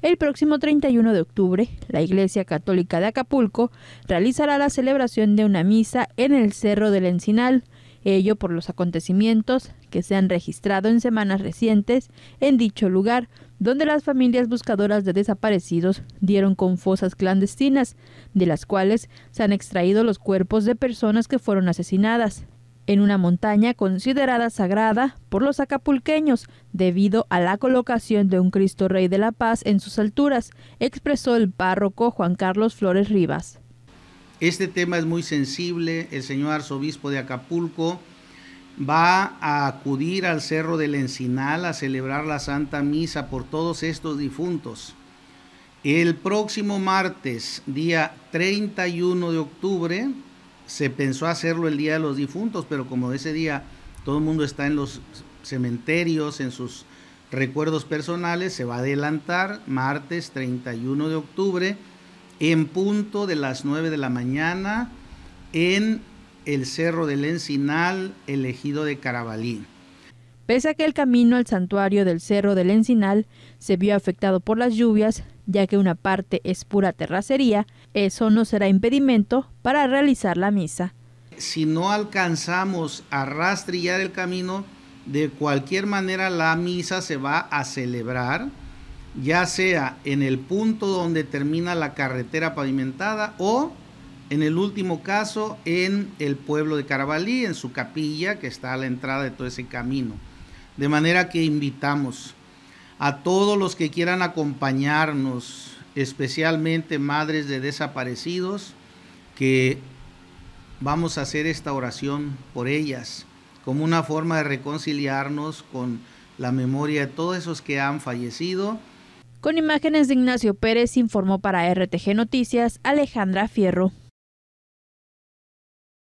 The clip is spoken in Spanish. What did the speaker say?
El próximo 31 de octubre, la Iglesia Católica de Acapulco realizará la celebración de una misa en el Cerro del Encinal, ello por los acontecimientos que se han registrado en semanas recientes en dicho lugar, donde las familias buscadoras de desaparecidos dieron con fosas clandestinas, de las cuales se han extraído los cuerpos de personas que fueron asesinadas en una montaña considerada sagrada por los acapulqueños debido a la colocación de un Cristo Rey de la Paz en sus alturas, expresó el párroco Juan Carlos Flores Rivas. Este tema es muy sensible. El señor arzobispo de Acapulco va a acudir al Cerro del Encinal a celebrar la Santa Misa por todos estos difuntos. El próximo martes, día 31 de octubre, se pensó hacerlo el Día de los Difuntos, pero como ese día todo el mundo está en los cementerios, en sus recuerdos personales, se va a adelantar martes 31 de octubre en punto de las 9 de la mañana en el Cerro del Encinal, elegido de Carabalí. Pese a que el camino al santuario del Cerro del Encinal se vio afectado por las lluvias, ya que una parte es pura terracería, eso no será impedimento para realizar la misa. Si no alcanzamos a rastrillar el camino, de cualquier manera la misa se va a celebrar, ya sea en el punto donde termina la carretera pavimentada o en el último caso en el pueblo de Carabalí, en su capilla que está a la entrada de todo ese camino. De manera que invitamos a todos los que quieran acompañarnos, especialmente madres de desaparecidos, que vamos a hacer esta oración por ellas, como una forma de reconciliarnos con la memoria de todos esos que han fallecido. Con imágenes de Ignacio Pérez informó para RTG Noticias Alejandra Fierro.